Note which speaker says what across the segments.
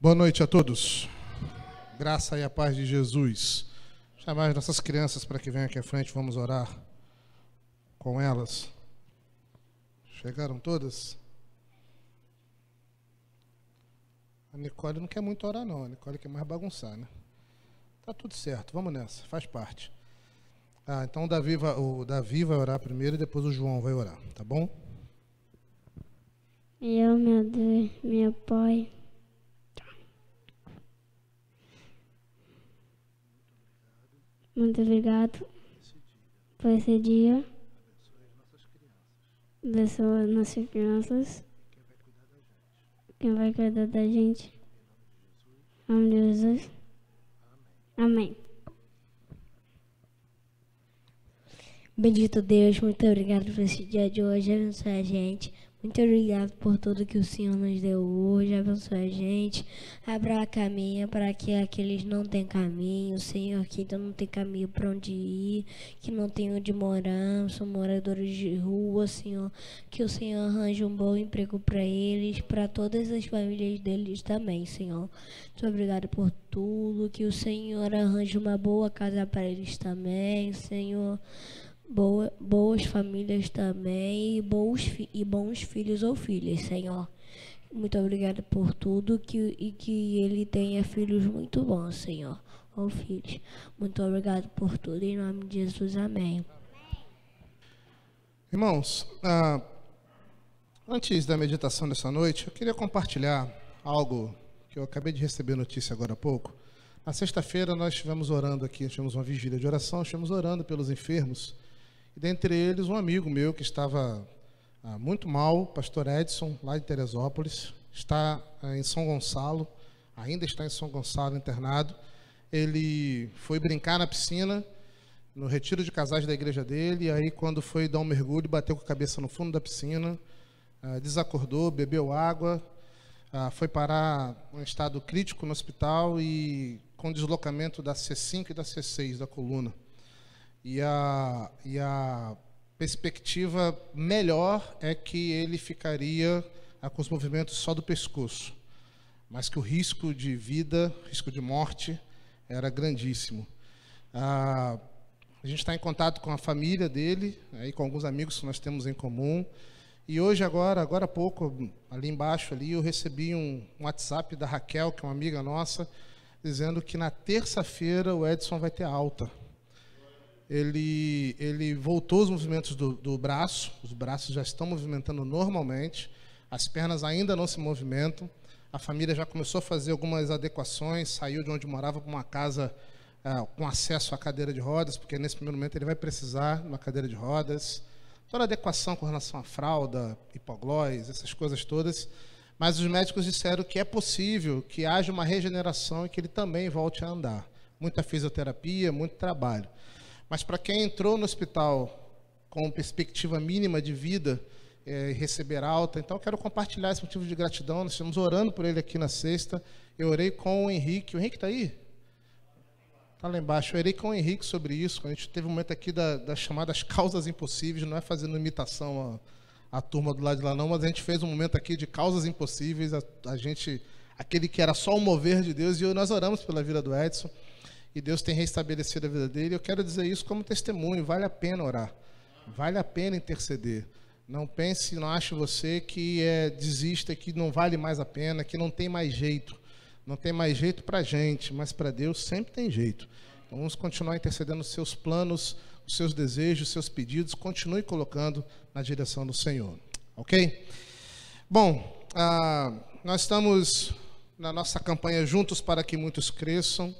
Speaker 1: Boa noite a todos. Graça e a paz de Jesus. Chamar as nossas crianças para que venham aqui à frente, vamos orar com elas. Chegaram todas? A Nicole não quer muito orar, não. A Nicole quer mais bagunçar, né? Tá tudo certo, vamos nessa, faz parte. Ah, então o Davi, vai, o Davi vai orar primeiro e depois o João vai orar, tá bom? Eu, meu Deus, meu Pai, Muito obrigado por esse dia. Abençoe as nossas crianças. Quem vai cuidar da gente? Em nome de Jesus. Amém. Bendito Deus, muito obrigado por esse dia de hoje. Abençoe a gente. Muito obrigado por tudo que o Senhor nos deu hoje. Abençoe a gente. Abra a caminha para que aqueles não têm caminho, Senhor, que ainda não tem caminho para onde ir, que não tem onde morar, são moradores de rua, Senhor. Que o Senhor arranje um bom emprego para eles, para todas as famílias deles também, Senhor. Muito obrigado por tudo. Que o Senhor arranje uma boa casa para eles também, Senhor boa, boas famílias também e bons, e bons filhos ou filhas, Senhor. Muito obrigada por tudo que, e que ele tenha filhos muito bons, Senhor, ou filhos. Muito obrigado por tudo, em nome de Jesus, amém. Irmãos, ah, antes da meditação dessa noite, eu queria compartilhar algo que eu acabei de receber notícia agora há pouco. Na sexta-feira nós estivemos orando aqui, tivemos uma vigília de oração, estivemos orando pelos enfermos e dentre eles um amigo meu que estava ah, muito mal, pastor Edson, lá de Teresópolis, está ah, em São Gonçalo, ainda está em São Gonçalo internado. Ele foi brincar na piscina, no retiro de casais da igreja dele, e aí quando foi dar um mergulho, bateu com a cabeça no fundo da piscina, ah, desacordou, bebeu água, ah, foi parar em estado crítico no hospital e com deslocamento da C5 e da C6 da coluna. E a, e a perspectiva melhor é que ele ficaria com os movimentos só do pescoço, mas que o risco de vida, risco de morte, era grandíssimo. Ah, a gente está em contato com a família dele, aí com alguns amigos que nós temos em comum. E hoje, agora, agora há pouco, ali embaixo, ali, eu recebi um, um WhatsApp da Raquel, que é uma amiga nossa, dizendo que na terça-feira o Edson vai ter alta ele, ele voltou os movimentos do, do braço, os braços já estão movimentando normalmente, as pernas ainda não se movimentam, a família já começou a fazer algumas adequações, saiu de onde morava para uma casa ah, com acesso à cadeira de rodas, porque nesse primeiro momento ele vai precisar de uma cadeira de rodas. Toda adequação com relação à fralda, hipoglóis, essas coisas todas. Mas os médicos disseram que é possível que haja uma regeneração e que ele também volte a andar. Muita fisioterapia, muito trabalho. Mas para quem entrou no hospital com perspectiva mínima de vida é, e é, receber alta, então quero compartilhar esse motivo de gratidão. Nós estamos orando por ele aqui na sexta. Eu orei com o Henrique. O Henrique está aí? Está lá embaixo. Eu orei com o Henrique sobre isso. A gente teve um momento aqui das chamadas causas impossíveis, não é fazendo imitação à, à turma do lado de lá, não, mas a gente fez um momento aqui de causas impossíveis. a, a gente aquele que era só o mover de Deus, e nós oramos pela vida do Edson e Deus tem restabelecido a vida dele. Eu quero dizer isso como testemunho: vale a pena orar, vale a pena interceder. Não pense, não ache você que é, desista, que não vale mais a pena, que não tem mais jeito. Não tem mais jeito para a gente, mas para Deus sempre tem jeito. Então, vamos continuar intercedendo os seus planos, os seus desejos, os seus pedidos. Continue colocando na direção do Senhor. Ok? Bom, ah, nós estamos na nossa campanha Juntos para que Muitos Cresçam.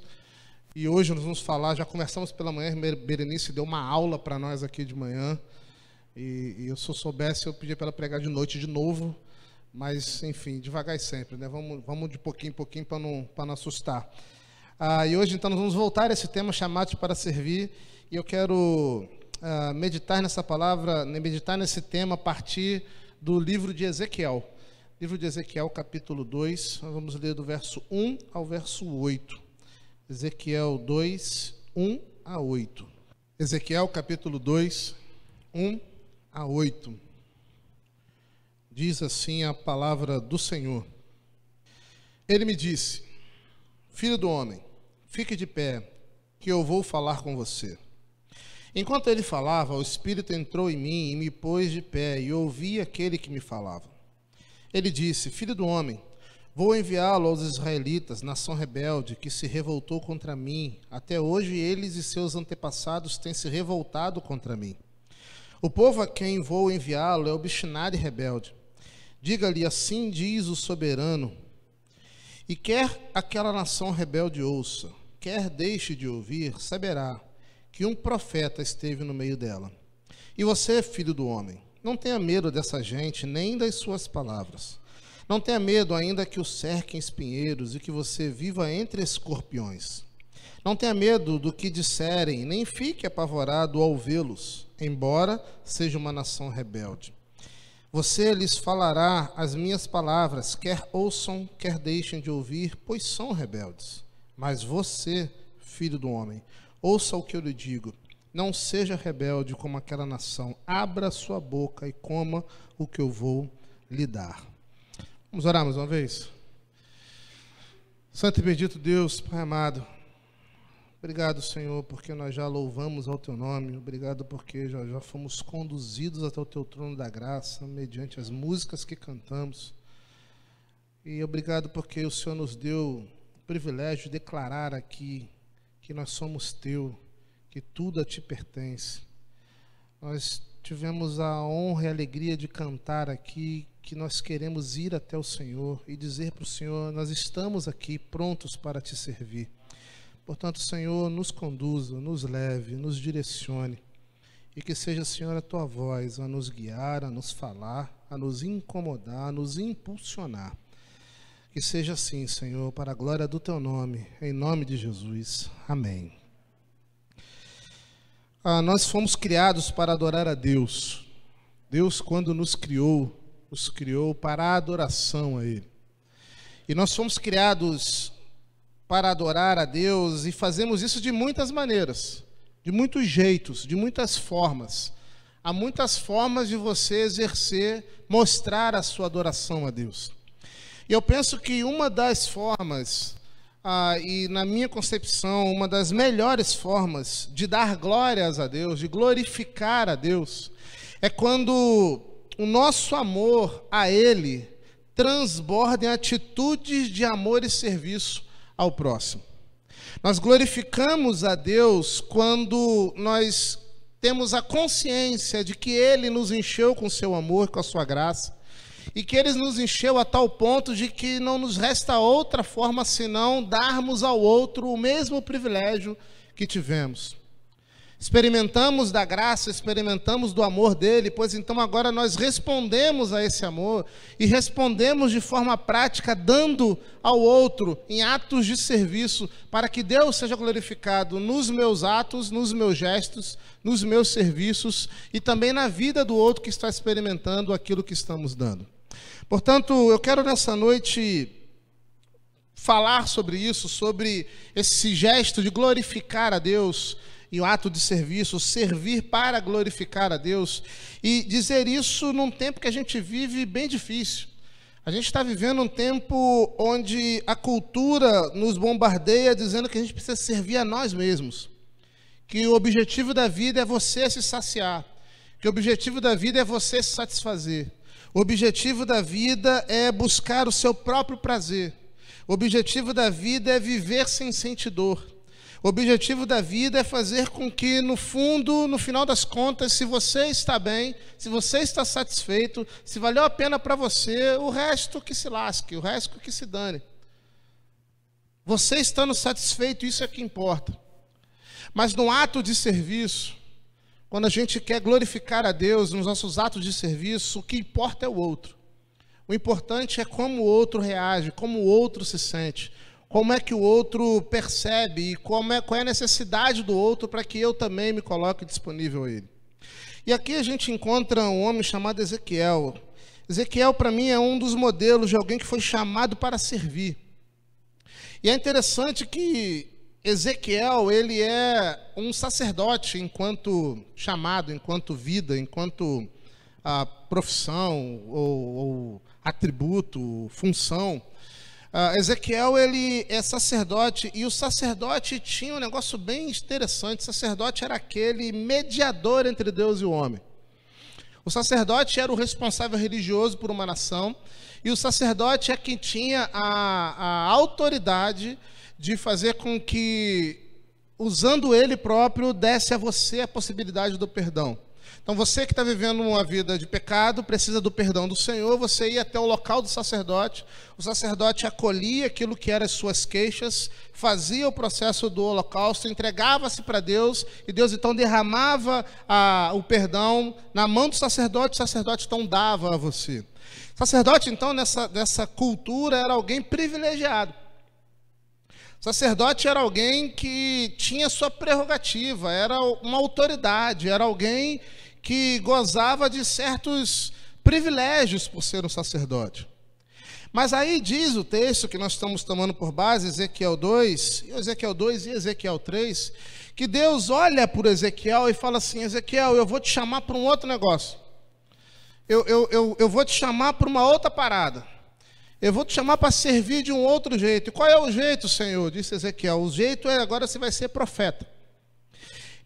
Speaker 1: E hoje nós vamos falar, já começamos pela manhã, Berenice deu uma aula para nós aqui de manhã. E, e eu, se eu soubesse, eu pedia para ela pregar de noite de novo. Mas, enfim, devagar e sempre, né? Vamos, vamos de pouquinho em pouquinho para não, não assustar. Ah, e hoje, então, nós vamos voltar a esse tema, chamado para servir. E eu quero ah, meditar nessa palavra, né, meditar nesse tema a partir do livro de Ezequiel. Livro de Ezequiel, capítulo 2. Nós vamos ler do verso 1 ao verso 8. Ezequiel 2, 1 a 8. Ezequiel capítulo 2, 1 a 8. Diz assim a palavra do Senhor. Ele me disse: Filho do homem, fique de pé, que eu vou falar com você. Enquanto ele falava, o Espírito entrou em mim e me pôs de pé, e ouvi aquele que me falava. Ele disse: Filho do homem, Vou enviá-lo aos israelitas, nação rebelde, que se revoltou contra mim. Até hoje eles e seus antepassados têm se revoltado contra mim. O povo a quem vou enviá-lo é obstinado e rebelde. Diga-lhe, assim diz o soberano. E quer aquela nação rebelde ouça, quer deixe de ouvir, saberá que um profeta esteve no meio dela. E você, filho do homem, não tenha medo dessa gente, nem das suas palavras. Não tenha medo, ainda que o cerquem espinheiros e que você viva entre escorpiões. Não tenha medo do que disserem, nem fique apavorado ao vê-los, embora seja uma nação rebelde. Você lhes falará as minhas palavras, quer ouçam, quer deixem de ouvir, pois são rebeldes. Mas você, filho do homem, ouça o que eu lhe digo. Não seja rebelde como aquela nação. Abra sua boca e coma o que eu vou lhe dar. Vamos orar mais uma vez? Santo e bendito Deus, Pai amado, obrigado, Senhor, porque nós já louvamos ao Teu nome, obrigado porque já, já fomos conduzidos até o Teu trono da graça, mediante as músicas que cantamos, e obrigado porque o Senhor nos deu o privilégio de declarar aqui que nós somos Teu, que tudo a Ti pertence. Nós tivemos a honra e a alegria de cantar aqui que nós queremos ir até o Senhor e dizer para o Senhor: nós estamos aqui prontos para te servir. Portanto, Senhor, nos conduza, nos leve, nos direcione e que seja, Senhor, a tua voz a nos guiar, a nos falar, a nos incomodar, a nos impulsionar. Que seja assim, Senhor, para a glória do teu nome, em nome de Jesus. Amém. Ah, nós fomos criados para adorar a Deus. Deus, quando nos criou, nos criou para a adoração a Ele. E nós fomos criados para adorar a Deus e fazemos isso de muitas maneiras, de muitos jeitos, de muitas formas. Há muitas formas de você exercer, mostrar a sua adoração a Deus. E eu penso que uma das formas ah, e na minha concepção, uma das melhores formas de dar glórias a Deus, de glorificar a Deus, é quando o nosso amor a Ele transborda em atitudes de amor e serviço ao próximo. Nós glorificamos a Deus quando nós temos a consciência de que Ele nos encheu com seu amor, com a sua graça, e que ele nos encheu a tal ponto de que não nos resta outra forma senão darmos ao outro o mesmo privilégio que tivemos. Experimentamos da graça, experimentamos do amor dele, pois então agora nós respondemos a esse amor e respondemos de forma prática, dando ao outro em atos de serviço, para que Deus seja glorificado nos meus atos, nos meus gestos, nos meus serviços e também na vida do outro que está experimentando aquilo que estamos dando. Portanto, eu quero nessa noite falar sobre isso, sobre esse gesto de glorificar a Deus e o ato de serviço, servir para glorificar a Deus e dizer isso num tempo que a gente vive bem difícil. A gente está vivendo um tempo onde a cultura nos bombardeia dizendo que a gente precisa servir a nós mesmos, que o objetivo da vida é você se saciar, que o objetivo da vida é você se satisfazer. O objetivo da vida é buscar o seu próprio prazer. O objetivo da vida é viver sem sentir dor. O objetivo da vida é fazer com que, no fundo, no final das contas, se você está bem, se você está satisfeito, se valeu a pena para você, o resto que se lasque, o resto que se dane. Você estando satisfeito, isso é que importa. Mas no ato de serviço, quando a gente quer glorificar a Deus nos nossos atos de serviço, o que importa é o outro. O importante é como o outro reage, como o outro se sente, como é que o outro percebe e como é, qual é a necessidade do outro para que eu também me coloque disponível a ele. E aqui a gente encontra um homem chamado Ezequiel. Ezequiel, para mim, é um dos modelos de alguém que foi chamado para servir. E é interessante que Ezequiel, ele é um sacerdote enquanto chamado, enquanto vida, enquanto a ah, profissão ou, ou, atributo, função. Ah, Ezequiel, ele é sacerdote e o sacerdote tinha um negócio bem interessante. O sacerdote era aquele mediador entre Deus e o homem. O sacerdote era o responsável religioso por uma nação e o sacerdote é quem tinha a, a autoridade de fazer com que, usando ele próprio, desse a você a possibilidade do perdão. Então, você que está vivendo uma vida de pecado, precisa do perdão do Senhor, você ia até o local do sacerdote, o sacerdote acolhia aquilo que eram as suas queixas, fazia o processo do holocausto, entregava-se para Deus, e Deus então derramava a, o perdão na mão do sacerdote, o sacerdote então dava a você. sacerdote, então, nessa, nessa cultura, era alguém privilegiado. Sacerdote era alguém que tinha sua prerrogativa, era uma autoridade, era alguém que gozava de certos privilégios por ser um sacerdote. Mas aí diz o texto que nós estamos tomando por base, Ezequiel 2, Ezequiel 2 e Ezequiel 3, que Deus olha por Ezequiel e fala assim: Ezequiel, eu vou te chamar para um outro negócio. Eu, eu, eu, eu vou te chamar para uma outra parada. Eu vou te chamar para servir de um outro jeito. E qual é o jeito, Senhor? Disse Ezequiel. O jeito é agora você vai ser profeta.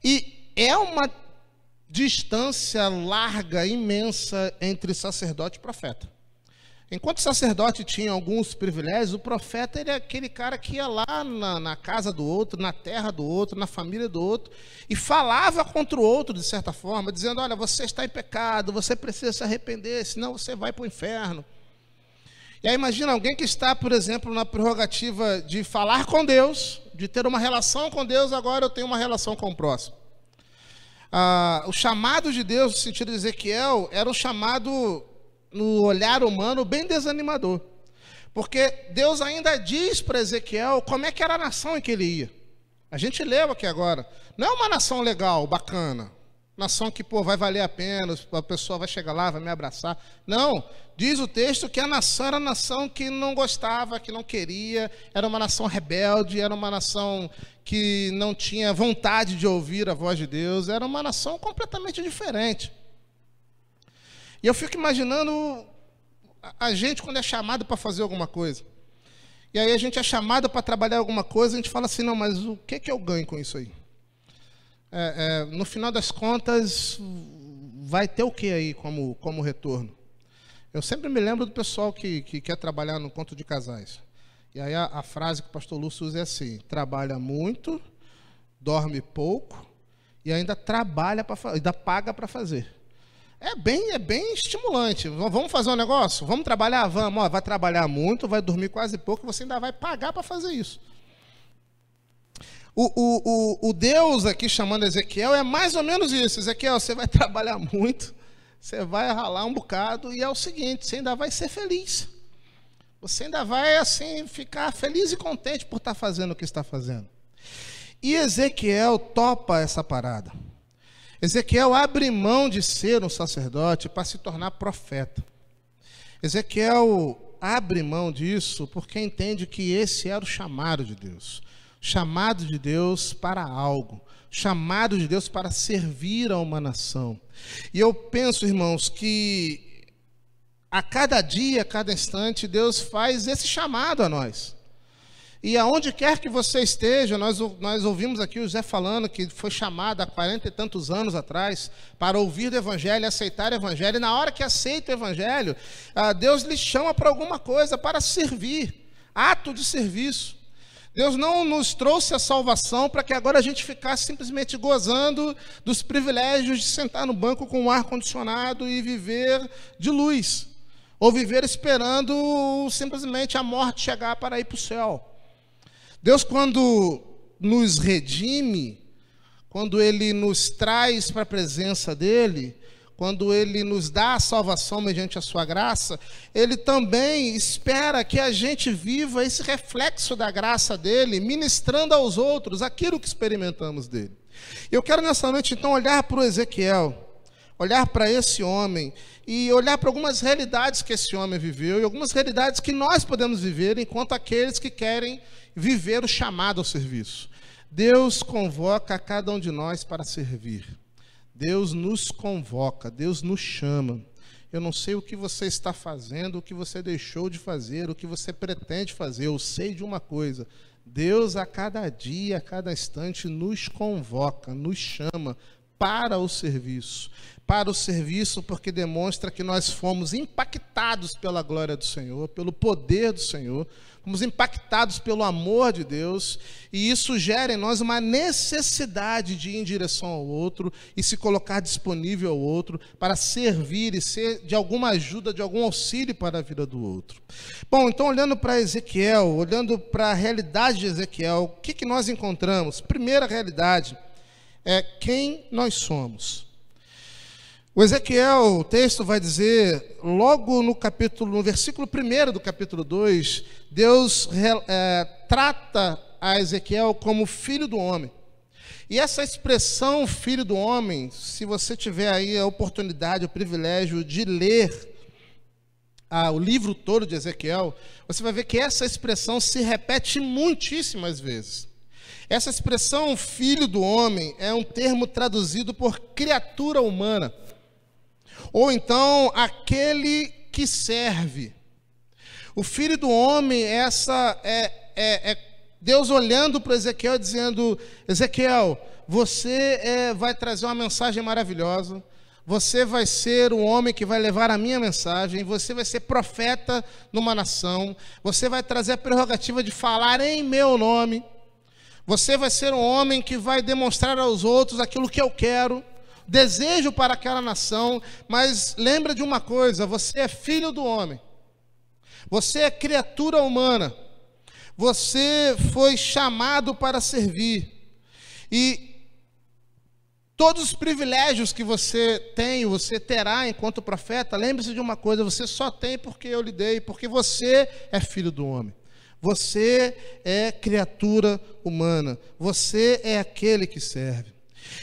Speaker 1: E é uma distância larga, imensa entre sacerdote e profeta. Enquanto o sacerdote tinha alguns privilégios, o profeta era é aquele cara que ia lá na, na, casa do outro, na terra do outro, na família do outro, e falava contra o outro, de certa forma, dizendo: Olha, você está em pecado, você precisa se arrepender, senão você vai para o inferno. E aí imagina alguém que está, por exemplo, na prerrogativa de falar com Deus, de ter uma relação com Deus, agora eu tenho uma relação com o próximo. Ah, o chamado de Deus, no sentido de Ezequiel, era um chamado, no olhar humano, bem desanimador. Porque Deus ainda diz para Ezequiel como é que era a nação em que ele ia. A gente leu aqui agora. Não é uma nação legal, bacana. Nação que, pô, vai valer a pena, a pessoa vai chegar lá, vai me abraçar. Não, diz o texto que a nação era a nação que não gostava, que não queria, era uma nação rebelde, era uma nação que não tinha vontade de ouvir a voz de Deus, era uma nação completamente diferente. E eu fico imaginando a gente quando é chamado para fazer alguma coisa. E aí a gente é chamado para trabalhar alguma coisa, a gente fala assim, não, mas o que, que eu ganho com isso aí? é, é, no final das contas, vai ter o que aí como, como retorno? Eu sempre me lembro do pessoal que, que quer trabalhar no conto de casais. E aí a, a frase que o pastor Lúcio usa é assim: trabalha muito, dorme pouco e ainda trabalha para ainda paga para fazer. É bem, é bem estimulante. Vamos fazer um negócio? Vamos trabalhar? Vamos, ó, vai trabalhar muito, vai dormir quase pouco, você ainda vai pagar para fazer isso. O, o, o, o Deus aqui chamando Ezequiel é mais ou menos isso. Ezequiel, você vai trabalhar muito, você vai ralar um bocado, e é o seguinte, você ainda vai ser feliz. Você ainda vai, assim, ficar feliz e contente por estar fazendo o que está fazendo. E Ezequiel topa essa parada. Ezequiel abre mão de ser um sacerdote para se tornar profeta. Ezequiel abre mão disso porque entende que esse era o chamado de Deus chamado de Deus para algo, chamado de Deus para servir a uma nação. E eu penso, irmãos, que a cada dia, a cada instante, Deus faz esse chamado a nós. E aonde quer que você esteja, nós, nós ouvimos aqui o Zé falando que foi chamado há quarenta e tantos anos atrás para ouvir o Evangelho, aceitar o Evangelho. E na hora que aceita o Evangelho, ah, Deus lhe chama para alguma coisa, para servir, ato de serviço. Deus não nos trouxe a salvação para que agora a gente ficasse simplesmente gozando dos privilégios de sentar no banco com o um ar condicionado e viver de luz, ou viver esperando simplesmente a morte chegar para ir para o céu. Deus, quando nos redime, quando Ele nos traz para a presença dEle, quando ele nos dá a salvação mediante a sua graça, ele também espera que a gente viva esse reflexo da graça dele, ministrando aos outros aquilo que experimentamos dele. Eu quero nessa noite então olhar para o Ezequiel, olhar para esse homem e olhar para algumas realidades que esse homem viveu e algumas realidades que nós podemos viver enquanto aqueles que querem viver o chamado ao serviço. Deus convoca cada um de nós para servir. Deus nos convoca, Deus nos chama. Eu não sei o que você está fazendo, o que você deixou de fazer, o que você pretende fazer. Eu sei de uma coisa: Deus a cada dia, a cada instante nos convoca, nos chama para o serviço. Para o serviço, porque demonstra que nós fomos impactados pela glória do Senhor, pelo poder do Senhor fomos impactados pelo amor de Deus, e isso gera em nós uma necessidade de ir em direção ao outro e se colocar disponível ao outro para servir e ser de alguma ajuda, de algum auxílio para a vida do outro. Bom, então olhando para Ezequiel, olhando para a realidade de Ezequiel, o que, que nós encontramos? Primeira realidade é quem nós somos. O Ezequiel, o texto vai dizer, logo no capítulo, no versículo 1 do capítulo 2, Deus é, trata a Ezequiel como filho do homem. E essa expressão filho do homem, se você tiver aí a oportunidade, o privilégio de ler ah, o livro todo de Ezequiel, você vai ver que essa expressão se repete muitíssimas vezes. Essa expressão filho do homem é um termo traduzido por criatura humana ou então aquele que serve. O filho do homem, essa é, é, é Deus olhando para Ezequiel dizendo: Ezequiel, você é, vai trazer uma mensagem maravilhosa. Você vai ser o homem que vai levar a minha mensagem, você vai ser profeta numa nação, você vai trazer a prerrogativa de falar em meu nome, você vai ser um homem que vai demonstrar aos outros aquilo que eu quero, desejo para aquela nação, mas lembra de uma coisa: você é filho do homem, você é criatura humana, você foi chamado para servir, e todos os privilégios que você tem, você terá enquanto profeta, lembre-se de uma coisa: você só tem porque eu lhe dei, porque você é filho do homem. Você é criatura humana, você é aquele que serve.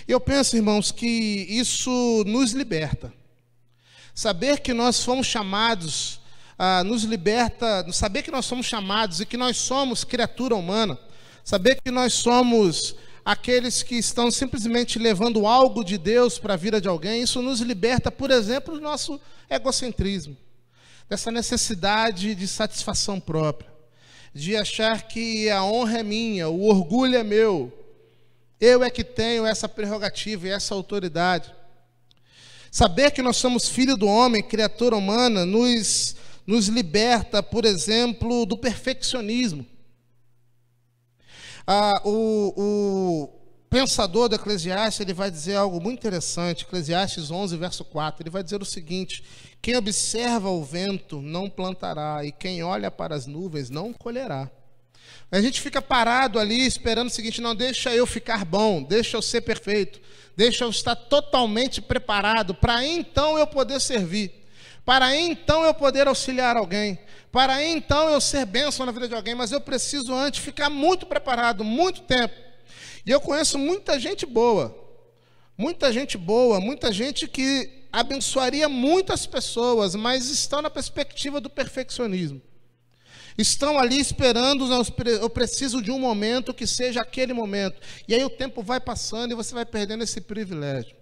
Speaker 1: Eu penso, irmãos, que isso nos liberta. Saber que nós fomos chamados, ah, nos liberta, saber que nós somos chamados e que nós somos criatura humana, saber que nós somos aqueles que estão simplesmente levando algo de Deus para a vida de alguém, isso nos liberta, por exemplo, do nosso egocentrismo, dessa necessidade de satisfação própria, de achar que a honra é minha, o orgulho é meu, eu é que tenho essa prerrogativa e essa autoridade. Saber que nós somos filho do homem, criatura humana, nos, nos liberta, por exemplo, do perfeccionismo. Ah, o, o, pensador do Eclesiastes ele vai dizer algo muito interessante, Eclesiastes 11, verso 4. Ele vai dizer o seguinte: Quem observa o vento não plantará, e quem olha para as nuvens não colherá. A gente fica parado ali esperando o seguinte: não, deixa eu ficar bom, deixa eu ser perfeito, deixa eu estar totalmente preparado para então eu poder servir, para então eu poder auxiliar alguém, para então eu ser bênção na vida de alguém, mas eu preciso antes ficar muito preparado, muito tempo. E eu conheço muita gente boa, muita gente boa, muita gente que abençoaria muitas pessoas, mas estão na perspectiva do perfeccionismo estão ali esperando, eu preciso de um momento que seja aquele momento. E aí o tempo vai passando e você vai perdendo esse privilégio.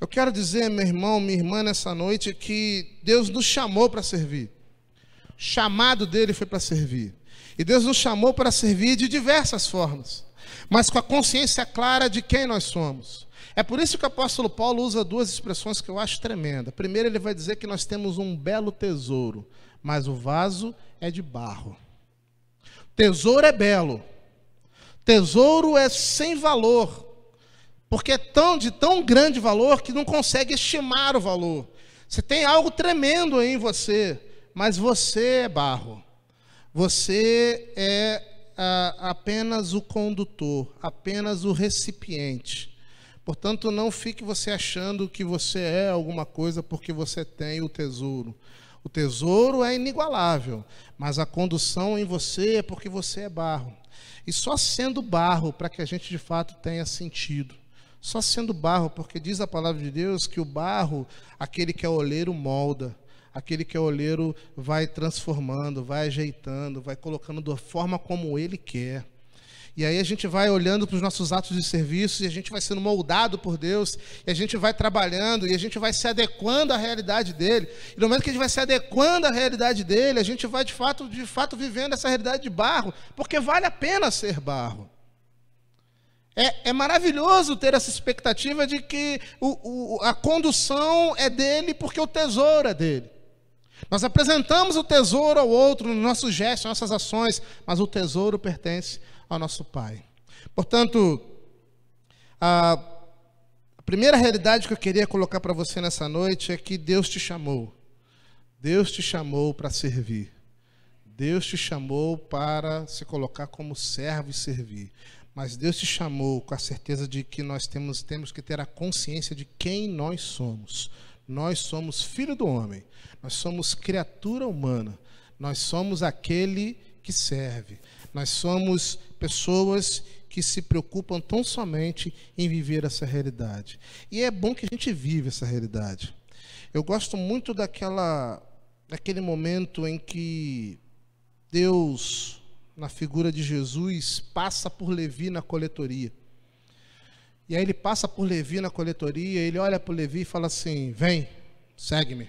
Speaker 1: Eu quero dizer, meu irmão, minha irmã, nessa noite, que Deus nos chamou para servir. Chamado dele foi para servir. E Deus nos chamou para servir de diversas formas, mas com a consciência clara de quem nós somos. É por isso que o apóstolo Paulo usa duas expressões que eu acho tremenda. Primeiro, ele vai dizer que nós temos um belo tesouro mas o vaso é de barro. Tesouro é belo, tesouro é sem valor, porque é tão, de tão grande valor que não consegue estimar o valor. Você tem algo tremendo em você, mas você é barro. Você é apenas o condutor, apenas o recipiente. Portanto, não fique você achando que você é alguma coisa porque você tem o tesouro. O tesouro é inigualável, mas a condução em você é porque você é barro. E só sendo barro para que a gente de fato tenha sentido. Só sendo barro, porque diz a palavra de Deus que o barro, aquele que é oleiro, molda. Aquele que é oleiro vai transformando, vai ajeitando, vai colocando da forma como ele quer. E aí a gente vai olhando para os nossos atos de serviço, e a gente vai sendo moldado por Deus, e a gente vai trabalhando, e a gente vai se adequando à realidade dele. E no momento que a gente vai se adequando à realidade dele, a gente vai de fato, de fato vivendo essa realidade de barro, porque vale a pena ser barro. É, é maravilhoso ter essa expectativa de que o, o, a condução é dele porque o tesouro é dele. Nós apresentamos o tesouro ao outro nos nossos gestos, nossas ações, mas o tesouro pertence ao nosso Pai. Portanto, a primeira realidade que eu queria colocar para você nessa noite é que Deus te chamou. Deus te chamou para servir. Deus te chamou para se colocar como servo e servir. Mas Deus te chamou com a certeza de que nós temos, temos que ter a consciência de quem nós somos. Nós somos filho do homem, nós somos criatura humana, nós somos aquele que serve. Nós somos pessoas que se preocupam tão somente em viver essa realidade. E é bom que a gente vive essa realidade. Eu gosto muito daquela daquele momento em que Deus, na figura de Jesus, passa por Levi na coletoria. E aí ele passa por Levi na coletoria, ele olha para Levi e fala assim: "Vem, segue-me".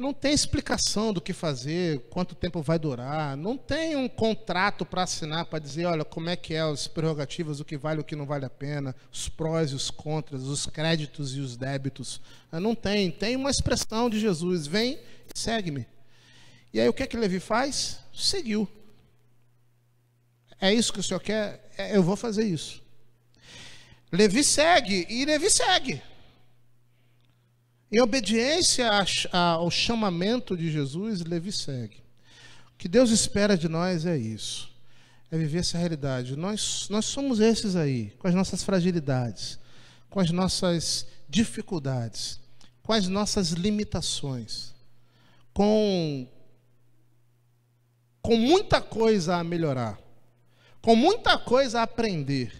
Speaker 1: Não tem explicação do que fazer, quanto tempo vai durar, não tem um contrato para assinar para dizer, olha, como é que é as prerrogativas, o que vale, o que não vale a pena, os prós e os contras, os créditos e os débitos. Ah, não tem, tem uma expressão de Jesus, vem, segue-me. E aí o que é que Levi faz? Seguiu. É isso que o senhor quer? É, eu vou fazer isso. Levi segue, e Levi segue. Em obediência ao chamamento de Jesus, Levi segue. O que Deus espera de nós é isso. É viver essa realidade. Nós, nós somos esses aí, com as nossas fragilidades, com as nossas dificuldades, com as nossas limitações, com, com muita coisa a melhorar, com muita coisa a aprender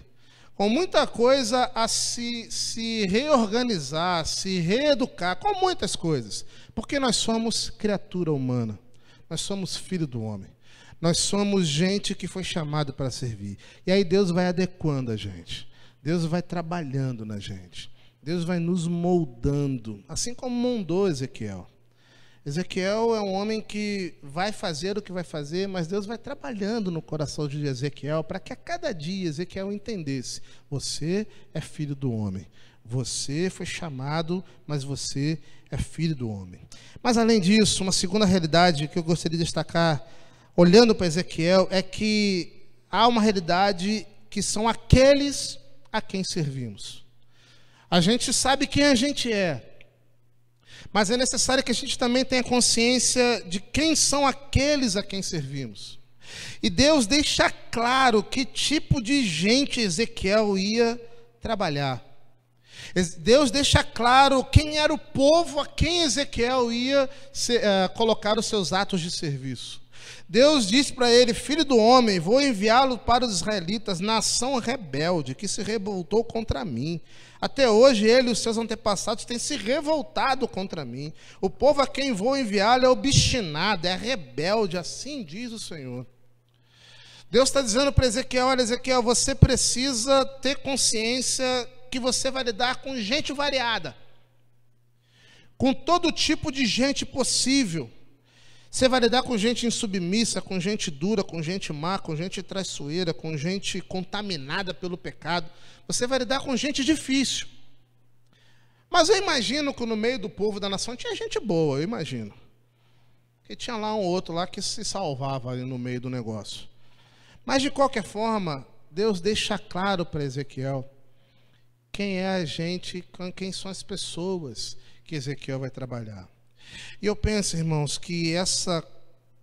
Speaker 1: com muita coisa a se, se reorganizar, se reeducar, com muitas coisas, porque nós somos criatura humana, nós somos filho do homem, nós somos gente que foi chamado para servir. E aí Deus vai adequando a gente, Deus vai trabalhando na gente, Deus vai nos moldando, assim como moldou Ezequiel. Ezequiel é um homem que vai fazer o que vai fazer, mas Deus vai trabalhando no coração de Ezequiel para que a cada dia Ezequiel entendesse: você é filho do homem. Você foi chamado, mas você é filho do homem. Mas além disso, uma segunda realidade que eu gostaria de destacar, olhando para Ezequiel, é que há uma realidade que são aqueles a quem servimos. A gente sabe quem a gente é, mas é necessário que a gente também tenha consciência de quem são aqueles a quem servimos. E Deus deixa claro que tipo de gente Ezequiel ia trabalhar. Deus deixa claro quem era o povo a quem Ezequiel ia uh, colocar os seus atos de serviço. Deus disse para ele: Filho do homem, vou enviá-lo para os israelitas, nação rebelde que se revoltou contra mim. Até hoje ele e os seus antepassados têm se revoltado contra mim. O povo a quem vou enviar é obstinado, é rebelde, assim diz o Senhor. Deus está dizendo para Ezequiel: olha, Ezequiel, você precisa ter consciência que você vai lidar com gente variada, com todo tipo de gente possível. Você vai lidar com gente insubmissa, com gente dura, com gente má, com gente traiçoeira, com gente contaminada pelo pecado. Você vai lidar com gente difícil. Mas eu imagino que no meio do povo da nação tinha gente boa, eu imagino. Que tinha lá um outro lá que se salvava ali no meio do negócio. Mas de qualquer forma, Deus deixa claro para Ezequiel quem é a gente, quem são as pessoas que Ezequiel vai trabalhar. E eu penso, irmãos, que essa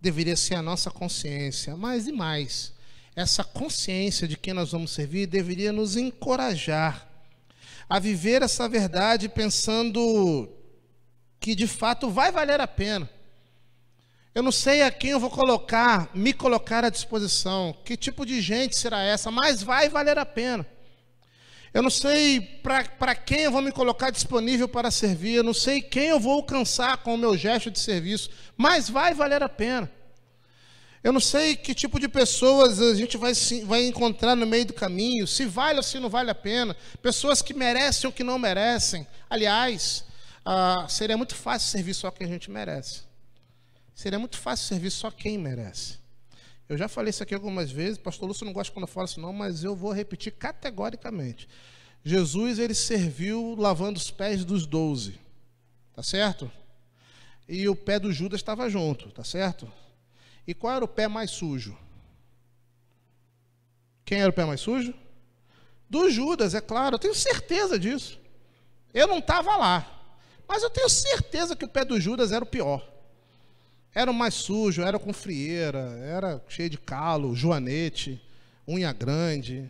Speaker 1: deveria ser a nossa consciência, mas e mais, essa consciência de quem nós vamos servir deveria nos encorajar a viver essa verdade pensando que de fato vai valer a pena. Eu não sei a quem eu vou colocar, me colocar à disposição, que tipo de gente será essa, mas vai valer a pena. Eu não sei para quem eu vou me colocar disponível para servir, eu não sei quem eu vou alcançar com o meu gesto de serviço, mas vai valer a pena. Eu não sei que tipo de pessoas a gente vai, vai encontrar no meio do caminho, se vale ou se não vale a pena, pessoas que merecem ou que não merecem. Aliás, ah, seria muito fácil servir só quem a gente merece. Seria muito fácil servir só quem merece. Eu já falei isso aqui algumas vezes, pastor Lúcio não gosta quando eu falo isso não, mas eu vou repetir categoricamente. Jesus, ele serviu lavando os pés dos doze, tá certo? E o pé do Judas estava junto, tá certo? E qual era o pé mais sujo? Quem era o pé mais sujo? Do Judas, é claro, eu tenho certeza disso. Eu não estava lá, mas eu tenho certeza que o pé do Judas era o pior o mais sujo, era com frieira, era cheio de calo, joanete, unha grande,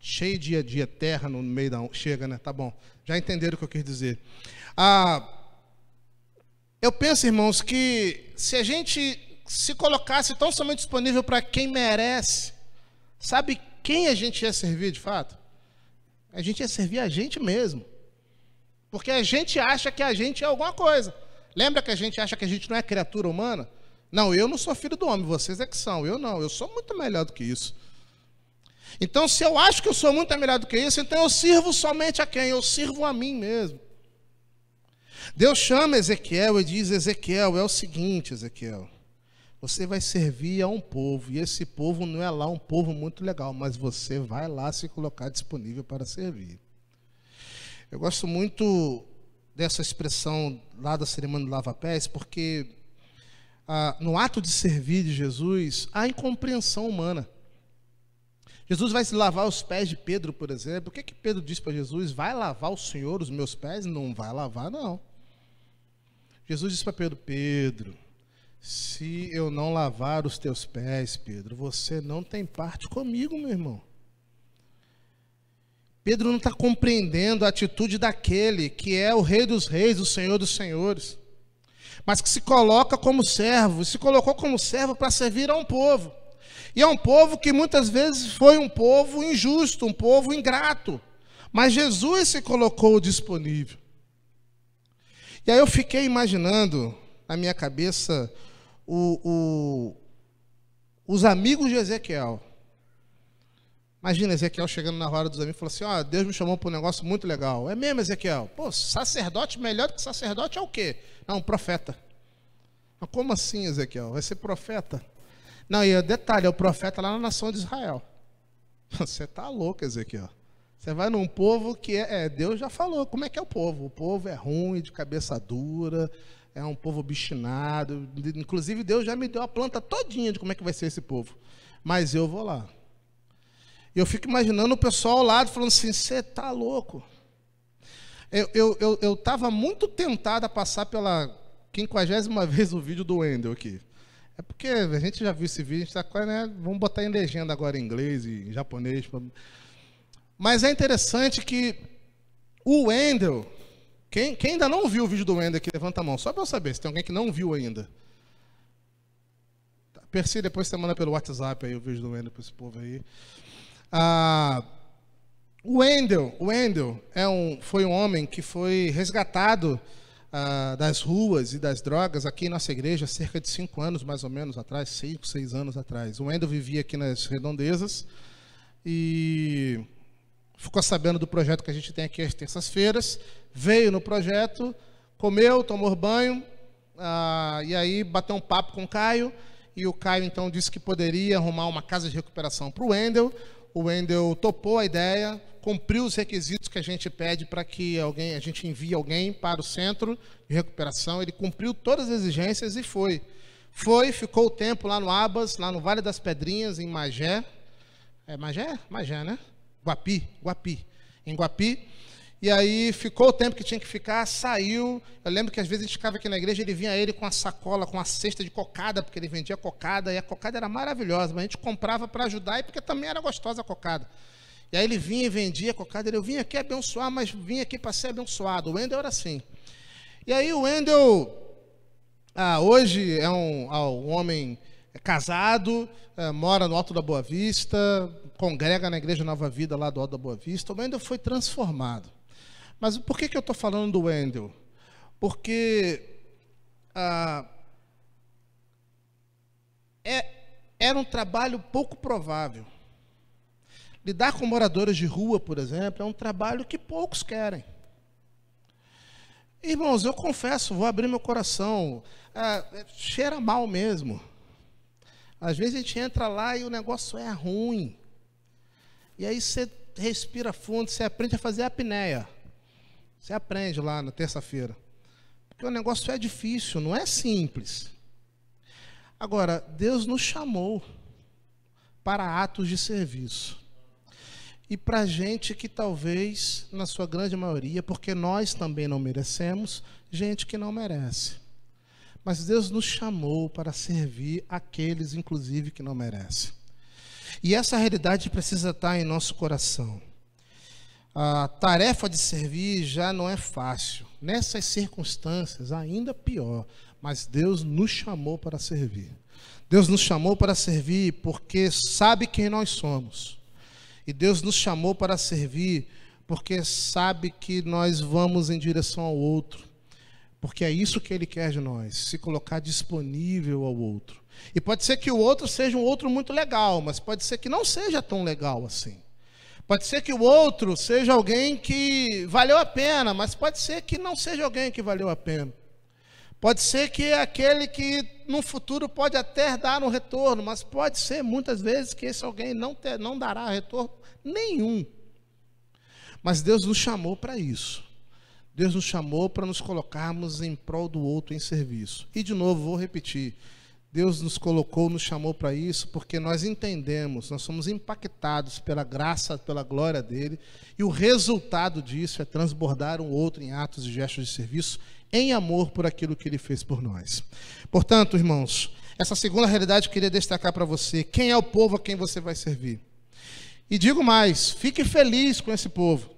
Speaker 1: cheio de, de terra no meio da. Chega, né? Tá bom. Já entenderam o que eu quis dizer. Ah, eu penso, irmãos, que se a gente se colocasse tão somente disponível para quem merece, sabe quem a gente ia servir de fato? A gente ia servir a gente mesmo. Porque a gente acha que a gente é alguma coisa. Lembra que a gente acha que a gente não é criatura humana? Não, eu não sou filho do homem, vocês é que são. Eu não, eu sou muito melhor do que isso. Então, se eu acho que eu sou muito melhor do que isso, então eu sirvo somente a quem? Eu sirvo a mim mesmo. Deus chama Ezequiel e diz: Ezequiel, é o seguinte, Ezequiel. Você vai servir a um povo, e esse povo não é lá um povo muito legal, mas você vai lá se colocar disponível para servir. Eu gosto muito dessa expressão lá da cerimônia do lava-pés, porque ah, no ato de servir de Jesus há incompreensão humana. Jesus vai se lavar os pés de Pedro, por exemplo. O que, é que Pedro diz para Jesus? Vai lavar o Senhor os meus pés? Não vai lavar, não. Jesus disse para Pedro: Pedro, se eu não lavar os teus pés, Pedro, você não tem parte comigo, meu irmão. Pedro não está compreendendo a atitude daquele que é o Rei dos Reis, o Senhor dos Senhores, mas que se coloca como servo, se colocou como servo para servir a um povo. E é um povo que muitas vezes foi um povo injusto, um povo ingrato. Mas Jesus se colocou disponível. E aí eu fiquei imaginando na minha cabeça o, o, os amigos de Ezequiel Imagina Ezequiel chegando na roda dos amigos e falou assim: Ó, oh, Deus me chamou para um negócio muito legal. É mesmo, Ezequiel? Pô, sacerdote melhor do que sacerdote é o quê? Não, profeta. Mas como assim, Ezequiel? Vai ser profeta? Não, e detalhe: é o profeta lá na nação de Israel. Você tá louco, Ezequiel. Você vai num povo que é, é, Deus já falou como é que é o povo. O povo é ruim, de cabeça dura, é um povo obstinado. Inclusive, Deus já me deu a planta todinha de como é que vai ser esse povo. Mas eu vou lá. E eu fico imaginando o pessoal ao lado falando assim: você tá louco. Eu estava eu, eu, eu muito tentado a passar pela quinquagésima vez o vídeo do Wendel aqui. É porque a gente já viu esse vídeo, a gente tá quase, né? Vamos botar em legenda agora em inglês e em japonês. Mas é interessante que o Wendel, quem, quem ainda não viu o vídeo do Wendel aqui, levanta a mão, só para eu saber se tem alguém que não viu ainda. Percy, depois você manda pelo WhatsApp aí o vídeo do Wendel para esse povo aí. Ah, o Wendell é um, foi um homem que foi resgatado ah, das ruas e das drogas aqui em nossa igreja cerca de cinco anos, mais ou menos, atrás, cinco, seis anos atrás. O Wendell vivia aqui nas redondezas e ficou sabendo do projeto que a gente tem aqui às terças-feiras, veio no projeto, comeu, tomou banho, ah, e aí bateu um papo com o Caio, e o Caio então disse que poderia arrumar uma casa de recuperação para o Wendell o Wendel topou a ideia, cumpriu os requisitos que a gente pede para que alguém, a gente envie alguém para o centro de recuperação. Ele cumpriu todas as exigências e foi. Foi, ficou o tempo lá no Abas, lá no Vale das Pedrinhas, em Magé. É Magé? Magé, né? Guapi, Guapi. Em Guapi. E aí ficou o tempo que tinha que ficar, saiu. Eu lembro que às vezes a gente ficava aqui na igreja, ele vinha ele com a sacola, com a cesta de cocada, porque ele vendia cocada, e a cocada era maravilhosa, mas a gente comprava para ajudar e porque também era gostosa a cocada. E aí ele vinha e vendia cocada, ele, eu vim aqui abençoar, mas vim aqui para ser abençoado. O Wendel era assim. E aí o Wendel, ah, hoje é um, ah, um homem casado, é, mora no Alto da Boa Vista, congrega na Igreja Nova Vida lá do Alto da Boa Vista. O Wendel foi transformado. Mas por que, que eu estou falando do Wendel? Porque ah, é, era um trabalho pouco provável. Lidar com moradores de rua, por exemplo, é um trabalho que poucos querem. Irmãos, eu confesso, vou abrir meu coração. Ah, cheira mal mesmo. Às vezes a gente entra lá e o negócio é ruim. E aí você respira fundo, você aprende a fazer a apneia. Você aprende lá na terça-feira. Porque o negócio é difícil, não é simples. Agora, Deus nos chamou para atos de serviço. E para gente que talvez, na sua grande maioria, porque nós também não merecemos, gente que não merece. Mas Deus nos chamou para servir aqueles, inclusive, que não merecem. E essa realidade precisa estar em nosso coração. A tarefa de servir já não é fácil. Nessas circunstâncias, ainda pior. Mas Deus nos chamou para servir. Deus nos chamou para servir porque sabe quem nós somos. E Deus nos chamou para servir porque sabe que nós vamos em direção ao outro. Porque é isso que Ele quer de nós, se colocar disponível ao outro. E pode ser que o outro seja um outro muito legal, mas pode ser que não seja tão legal assim. Pode ser que o outro seja alguém que valeu a pena, mas pode ser que não seja alguém que valeu a pena. Pode ser que é aquele que no futuro pode até dar um retorno, mas pode ser muitas vezes que esse alguém não, ter, não dará retorno nenhum. Mas Deus nos chamou para isso. Deus nos chamou para nos colocarmos em prol do outro em serviço. E de novo, vou repetir: Deus nos colocou, nos chamou para isso, porque nós entendemos, nós somos impactados pela graça, pela glória dele, e o resultado disso é transbordar um outro em atos e gestos de serviço, em amor por aquilo que ele fez por nós. Portanto, irmãos, essa segunda realidade eu queria destacar para você: quem é o povo a quem você vai servir? E digo mais: fique feliz com esse povo.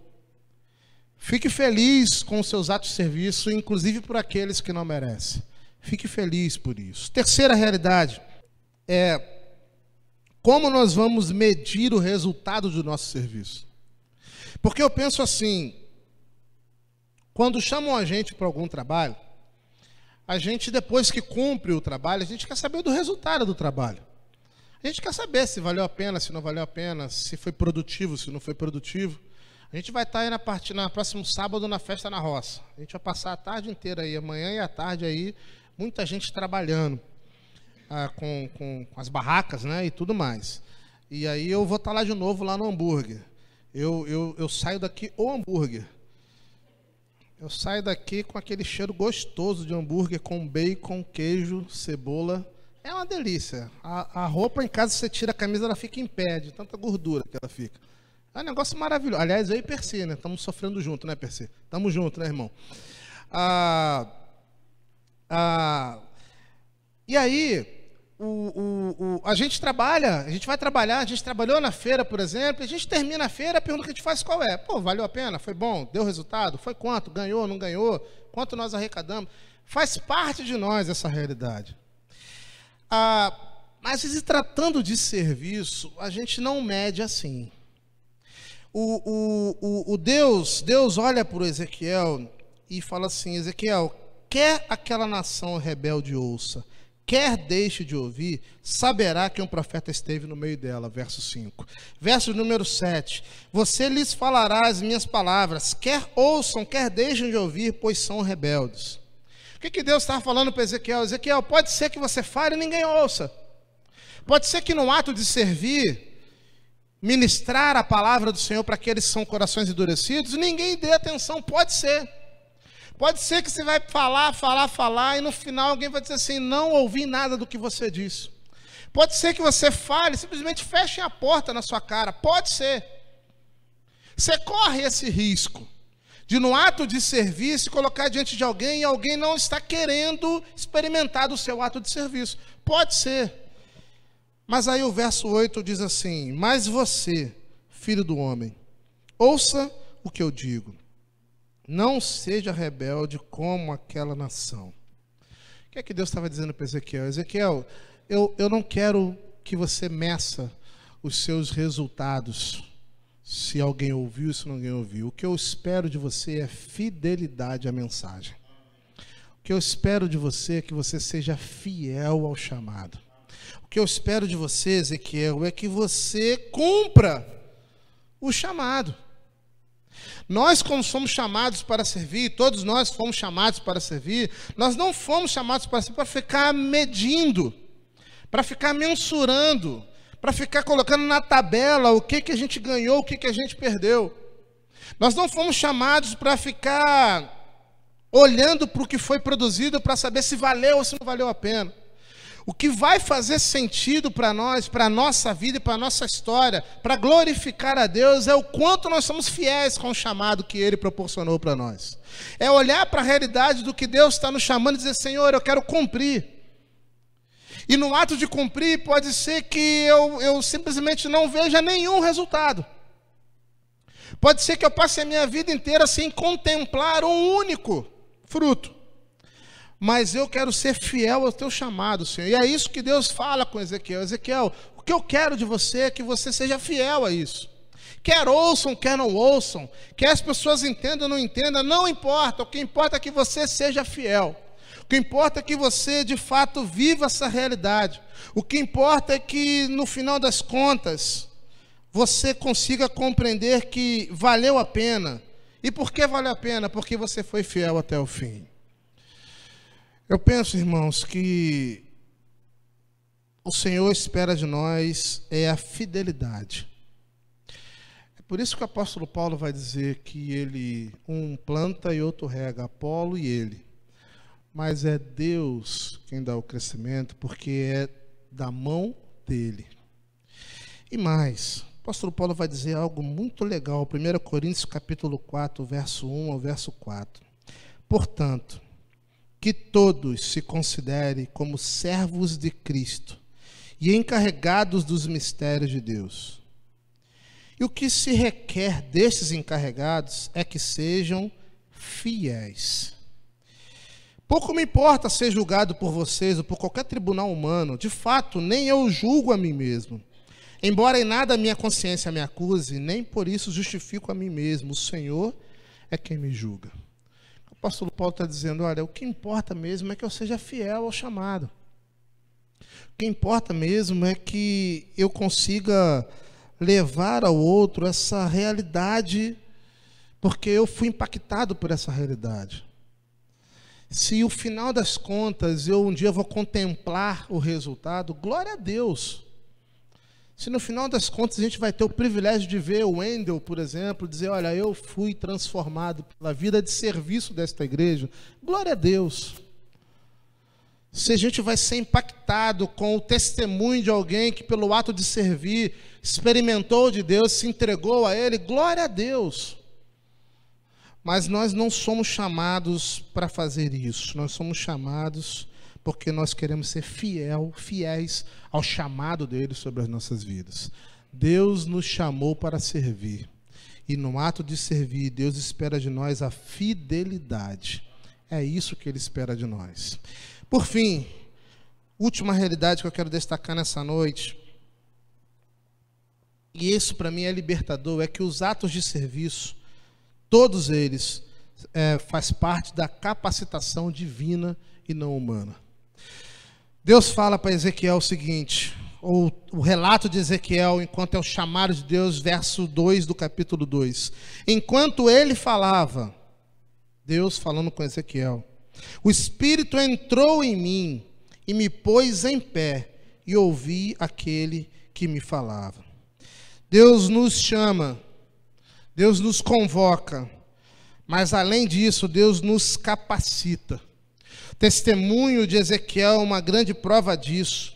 Speaker 1: Fique feliz com os seus atos de serviço, inclusive por aqueles que não merecem. Fique feliz por isso. Terceira realidade é como nós vamos medir o resultado do nosso serviço. Porque eu penso assim, quando chamam a gente para algum trabalho, a gente depois que cumpre o trabalho, a gente quer saber do resultado do trabalho. A gente quer saber se valeu a pena, se não valeu a pena, se foi produtivo, se não foi produtivo. A gente vai estar tá aí na, parte, na próximo sábado na festa na roça. A gente vai passar a tarde inteira aí, amanhã e a tarde aí, muita gente trabalhando ah, com, com, com, as barracas né, e tudo mais. E aí eu vou estar tá lá de novo, lá no hambúrguer. Eu, eu, eu saio daqui o hambúrguer. Eu saio daqui com aquele cheiro gostoso de hambúrguer com bacon, queijo, cebola. É uma delícia. A, a roupa em casa, você tira a camisa, ela fica em pé, de tanta gordura que ela fica. É um negócio maravilhoso. Aliás, eu e Percy, né? Estamos sofrendo junto, né, Percy? Estamos junto, né, irmão? Ah, ah, e aí, o, o, o, a gente trabalha, a gente vai trabalhar, a gente trabalhou na feira, por exemplo, a gente termina a feira, a pergunta que a gente faz qual é? Pô, valeu a pena? Foi bom? Deu resultado? Foi quanto? Ganhou? Não ganhou? Quanto nós arrecadamos? Faz parte de nós essa realidade. Ah, mas se tratando de serviço, a gente não mede assim. O, o, o, o Deus, Deus olha para o Ezequiel e fala assim: Ezequiel, quer aquela nação rebelde ouça, quer deixe de ouvir, saberá que um profeta esteve no meio dela. Verso 5. Verso número 7. Você lhes falará as minhas palavras, quer ouçam, quer deixem de ouvir, pois são rebeldes. O que, que Deus está falando para Ezequiel? Ezequiel, pode ser que você fale e ninguém ouça. Pode ser que no ato de servir, ministrar a palavra do Senhor para aqueles que são corações endurecidos, ninguém dê atenção, pode ser. Pode ser que você vai falar, falar, falar, e no final alguém vai dizer assim: não ouvi nada do que você disse. Pode ser que você fale, simplesmente fechem a porta na sua cara. Pode ser. Você corre esse risco de, no ato de serviço, colocar diante de alguém e alguém não está querendo experimentar do seu ato de serviço. Pode ser. Mas aí o verso 8 diz assim: Mas você, filho do homem, ouça o que eu digo. Não seja rebelde como aquela nação. O que é que Deus estava dizendo para Ezequiel? Ezequiel, eu, eu não quero que você meça os seus resultados. Se alguém ouviu, se ninguém ouviu. O que eu espero de você é fidelidade à mensagem. O que eu espero de você é que você seja fiel ao chamado. O que eu espero de você, Ezequiel, é que você cumpra o chamado. Nós, como somos chamados para servir, todos nós fomos chamados para servir, nós não fomos chamados para para ficar medindo, para ficar mensurando, para ficar colocando na tabela o que, que a gente ganhou, o que, que a gente perdeu. Nós não fomos chamados para ficar olhando para o que foi produzido para saber se valeu ou se não valeu a pena. O que vai fazer sentido para nós, para a nossa vida e para a nossa história, para glorificar a Deus, é o quanto nós somos fiéis com o chamado que Ele proporcionou para nós. É olhar para a realidade do que Deus está nos chamando e dizer: Senhor, eu quero cumprir. E no ato de cumprir, pode ser que eu, eu simplesmente não veja nenhum resultado. Pode ser que eu passe a minha vida inteira sem contemplar um único fruto mas eu quero ser fiel ao teu chamado, Senhor. E é isso que Deus fala com Ezequiel: Ezequiel, o que eu quero de você é que você seja fiel a isso. Quer ouçam, quer não ouçam, quer as pessoas entendam ou não entendam, não importa, o que importa é que você seja fiel. O que importa é que você de fato viva essa realidade. O que importa é que no final das contas você consiga compreender que valeu a pena. E por que valeu a pena? Porque você foi fiel até o fim. Eu penso, irmãos, que o Senhor espera de nós é a fidelidade. É por isso que o apóstolo Paulo vai dizer que ele um planta e outro rega, Apolo e ele. Mas é Deus quem dá o crescimento, porque é da mão dele. E mais, o apóstolo Paulo vai dizer algo muito legal, 1 Coríntios capítulo 4, verso 1 ao verso 4. Portanto, que todos se considerem como servos de Cristo e encarregados dos mistérios de Deus. E o que se requer desses encarregados é que sejam fiéis. Pouco me importa ser julgado por vocês ou por qualquer tribunal humano, de fato, nem eu julgo a mim mesmo. Embora em nada a minha consciência me acuse, nem por isso justifico a mim mesmo. O Senhor é quem me julga. O apóstolo Paulo está dizendo: olha, o que importa mesmo é que eu seja fiel ao chamado. O que importa mesmo é que eu consiga levar ao outro essa realidade, porque eu fui impactado por essa realidade. Se o final das contas eu um dia vou contemplar o resultado, glória a Deus. Se no final das contas a gente vai ter o privilégio de ver o Wendel, por exemplo, dizer: Olha, eu fui transformado pela vida de serviço desta igreja, glória a Deus. Se a gente vai ser impactado com o testemunho de alguém que, pelo ato de servir, experimentou de Deus, se entregou a Ele, glória a Deus. Mas nós não somos chamados para fazer isso, nós somos chamados porque nós queremos ser fiel, fiéis ao chamado dele sobre as nossas vidas. Deus nos chamou para servir. E no ato de servir, Deus espera de nós a fidelidade. É isso que ele espera de nós. Por fim, última realidade que eu quero destacar nessa noite, e isso para mim é libertador, é que os atos de serviço, todos eles, é, faz parte da capacitação divina e não humana. Deus fala para Ezequiel o seguinte, ou o relato de Ezequiel, enquanto é o chamado de Deus, verso 2 do capítulo 2. Enquanto ele falava, Deus falando com Ezequiel, o Espírito entrou em mim e me pôs em pé e ouvi aquele que me falava. Deus nos chama, Deus nos convoca, mas além disso, Deus nos capacita testemunho de Ezequiel é uma grande prova disso.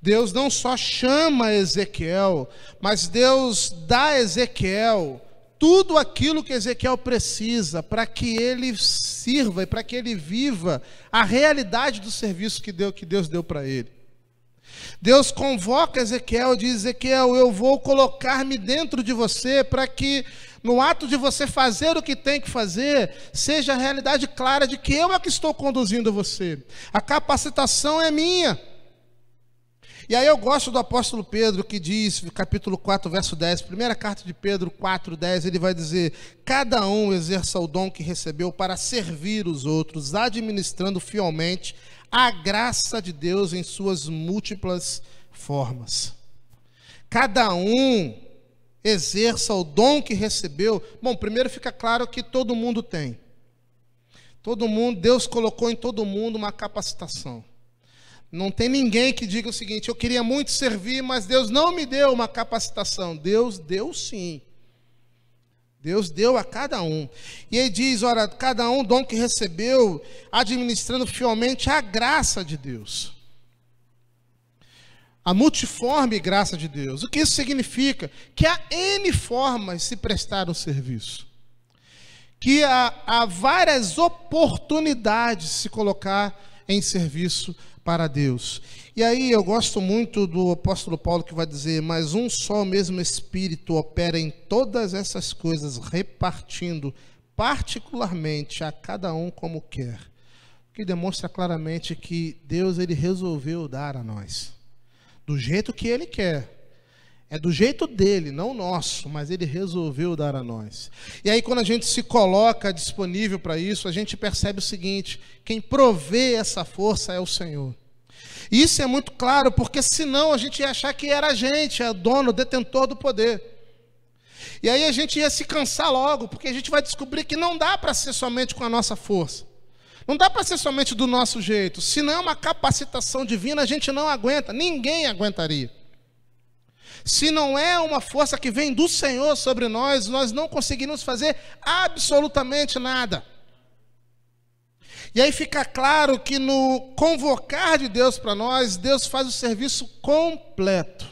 Speaker 1: Deus não só chama Ezequiel, mas Deus dá a Ezequiel tudo aquilo que Ezequiel precisa para que ele sirva e para que ele viva a realidade do serviço que Deus, que Deus deu para ele. Deus convoca Ezequiel e diz: Ezequiel, eu vou colocar-me dentro de você para que no ato de você fazer o que tem que fazer, seja a realidade clara de que eu é que estou conduzindo você. A capacitação é minha. E aí eu gosto do apóstolo Pedro que diz, capítulo 4, verso 10, primeira carta de Pedro 4, 10, ele vai dizer: Cada um exerça o dom que recebeu para servir os outros, administrando fielmente a graça de Deus em suas múltiplas formas. Cada um exerça o dom que recebeu. Bom, primeiro fica claro que todo mundo tem. Todo mundo, Deus colocou em todo mundo uma capacitação. Não tem ninguém que diga o seguinte: eu queria muito servir, mas Deus não me deu uma capacitação. Deus deu sim. Deus deu a cada um. E ele diz: ora, cada um o dom que recebeu, administrando fielmente a graça de Deus a multiforme graça de Deus. O que isso significa? Que há N formas de se prestar o um serviço. Que há, há várias oportunidades de se colocar em serviço para Deus. E aí eu gosto muito do apóstolo Paulo que vai dizer: Mas um só mesmo Espírito opera em todas essas coisas, repartindo particularmente a cada um como quer. O que demonstra claramente que Deus ele resolveu dar a nós do jeito que ele quer. É do jeito dele, não nosso, mas ele resolveu dar a nós. E aí, quando a gente se coloca disponível para isso, a gente percebe o seguinte: quem provê essa força é o Senhor. E isso é muito claro, porque senão a gente ia achar que era a gente, é o dono, detentor do poder. E aí a gente ia se cansar logo, porque a gente vai descobrir que não dá para ser somente com a nossa força. Não dá para ser somente do nosso jeito. Se não é uma capacitação divina, a gente não aguenta, ninguém aguentaria. Se não é uma força que vem do Senhor sobre nós, nós não conseguimos fazer absolutamente nada. E aí fica claro que no convocar de Deus para nós, Deus faz o serviço completo.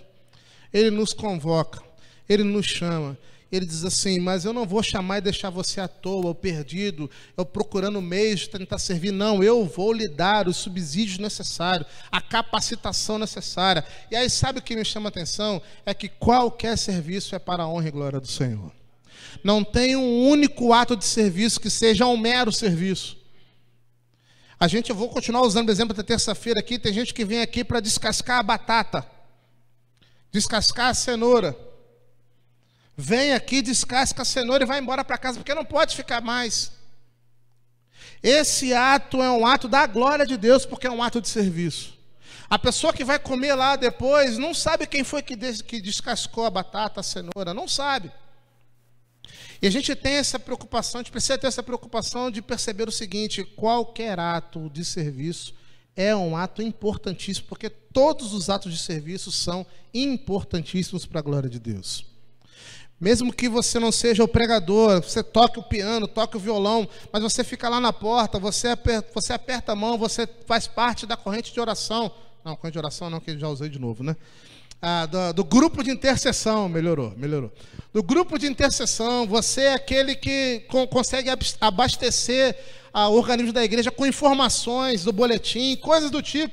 Speaker 1: Ele nos convoca, ele nos chama, ele diz assim: Mas eu não vou chamar e deixar você à toa, ou perdido, ou procurando meios de tentar servir. Não, eu vou lhe dar os subsídios necessários, a capacitação necessária. E aí, sabe o que me chama a atenção? É que qualquer serviço é para a honra e glória do Senhor. Não tem um único ato de serviço que seja um mero serviço. A gente, eu vou continuar usando o exemplo da terça-feira aqui. Tem gente que vem aqui para descascar a batata, descascar a cenoura Vem aqui, descasca a cenoura e vai embora para casa, porque não pode ficar mais. Esse ato é um ato da glória de Deus, porque é um ato de serviço. A pessoa que vai comer lá depois não sabe quem foi que, descascou a batata, a cenoura, não sabe. E a gente tem essa preocupação, a gente precisa ter essa preocupação de perceber o seguinte: qualquer ato de serviço é um ato importantíssimo, porque todos os atos de serviço são importantíssimos para a glória de Deus. Mesmo que você não seja o pregador, você toque o piano, toque o violão, mas você fica lá na porta, você aperta, você aperta a mão, você faz parte da corrente de oração. Não, corrente de oração não, que eu já usei de novo, né? Ah, do, do, grupo de intercessão, melhorou, melhorou. Do grupo de intercessão, você é aquele que com, consegue abastecer a organismo da igreja com informações do boletim, coisas do tipo.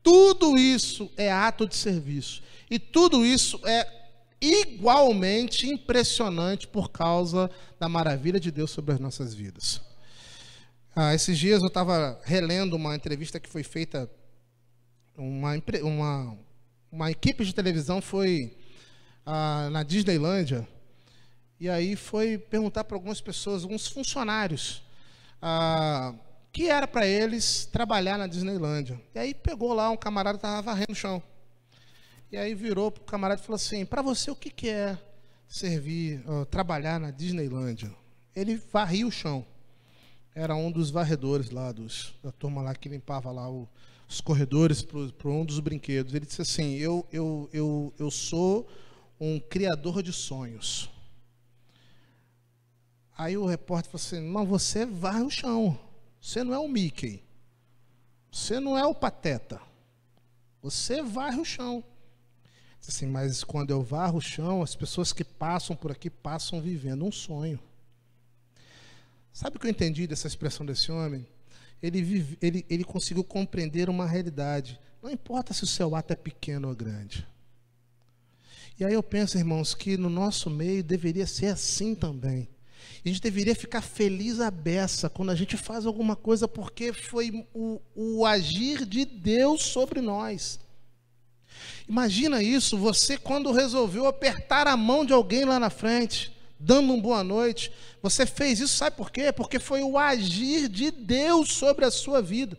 Speaker 1: Tudo isso é ato de serviço. E tudo isso é igualmente impressionante por causa da maravilha de Deus sobre as nossas vidas. Ah, esses dias eu estava relendo uma entrevista que foi feita, uma, uma, uma equipe de televisão foi ah, na Disneylândia, e aí foi perguntar para algumas pessoas, alguns funcionários, ah, que era para eles trabalhar na Disneylândia. E aí pegou lá um camarada que estava varrendo o chão. E aí virou pro camarada e falou assim: para você o que, que é servir, uh, trabalhar na Disneylândia? Ele varria o chão. Era um dos varredores lá dos, da turma lá que limpava lá o, os corredores para um dos brinquedos. Ele disse assim: eu, eu, eu, eu sou um criador de sonhos. Aí o repórter falou assim: Mas você varre o chão. Você não é o Mickey. Você não é o Pateta. Você varre o chão. Assim, mas quando eu varro o chão, as pessoas que passam por aqui passam vivendo um sonho. Sabe o que eu entendi dessa expressão desse homem? Ele, vive, ele, ele conseguiu compreender uma realidade. Não importa se o seu ato é pequeno ou grande. E aí eu penso, irmãos, que no nosso meio deveria ser assim também. A gente deveria ficar feliz à beça quando a gente faz alguma coisa, porque foi o, o agir de Deus sobre nós. Imagina isso, você quando resolveu apertar a mão de alguém lá na frente, dando um boa noite, você fez isso, sabe por quê? Porque foi o agir de Deus sobre a sua vida.